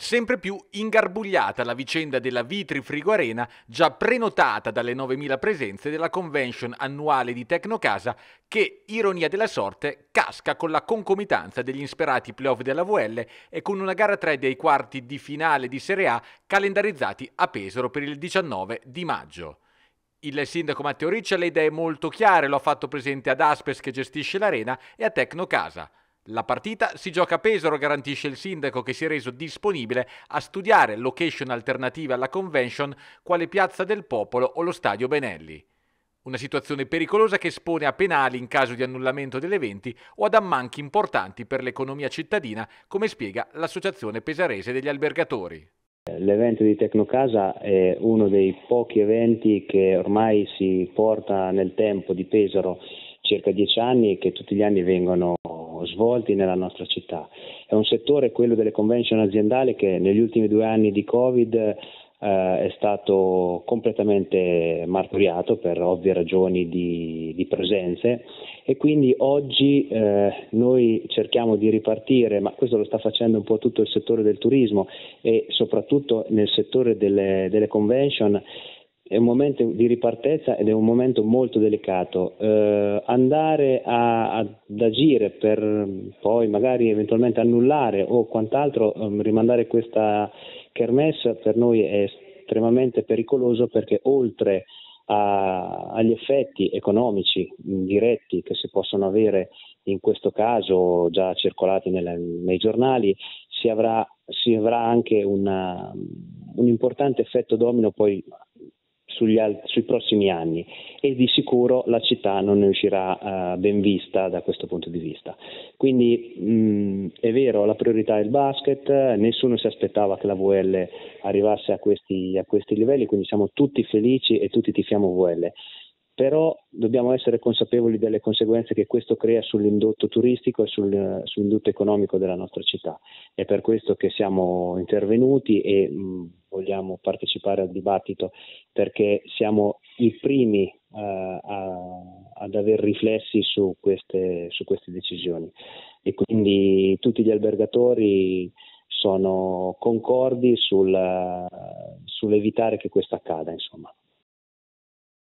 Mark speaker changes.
Speaker 1: Sempre più ingarbugliata la vicenda della Vitri Frigo Arena, già prenotata dalle 9.000 presenze della convention annuale di Tecnocasa, che, ironia della sorte, casca con la concomitanza degli insperati playoff della VL e con una gara 3 dei quarti di finale di Serie A calendarizzati a Pesaro per il 19 di maggio. Il sindaco Matteo Riccia le idee molto chiare, lo ha fatto presente ad Aspes che gestisce l'arena e a Tecnocasa. La partita si gioca a Pesaro, garantisce il sindaco che si è reso disponibile a studiare location alternative alla convention quale Piazza del Popolo o lo Stadio Benelli. Una situazione pericolosa che espone a penali in caso di annullamento degli eventi o ad ammanchi importanti per l'economia cittadina, come spiega l'Associazione Pesarese degli Albergatori.
Speaker 2: L'evento di Tecnocasa è uno dei pochi eventi che ormai si porta nel tempo di Pesaro circa dieci anni e che tutti gli anni vengono svolti nella nostra città. È un settore, quello delle convention aziendali, che negli ultimi due anni di Covid eh, è stato completamente martoriato per ovvie ragioni di, di presenze e quindi oggi eh, noi cerchiamo di ripartire, ma questo lo sta facendo un po' tutto il settore del turismo e soprattutto nel settore delle, delle convention è un momento di ripartenza ed è un momento molto delicato. Eh, andare a, ad agire per poi magari eventualmente annullare o quant'altro, ehm, rimandare questa kermesse per noi è estremamente pericoloso perché oltre a, agli effetti economici diretti che si possono avere in questo caso già circolati nelle, nei giornali, si avrà, si avrà anche una, un importante effetto domino poi alt- sui prossimi anni e di sicuro la città non ne uscirà eh, ben vista da questo punto di vista. Quindi mh, mm, è vero, la priorità è il basket, nessuno si aspettava che la VL arrivasse a questi, a questi livelli, quindi siamo tutti felici e tutti tifiamo VL però dobbiamo essere consapevoli delle conseguenze che questo crea sull'indotto turistico e sul, sull'indotto economico della nostra città. È per questo che siamo intervenuti e mh, mm, vogliamo partecipare al dibattito perché siamo i primi a, eh, a, ad aver riflessi su queste, su queste decisioni e quindi tutti gli albergatori sono concordi sul, sull'evitare che questo accada. Insomma.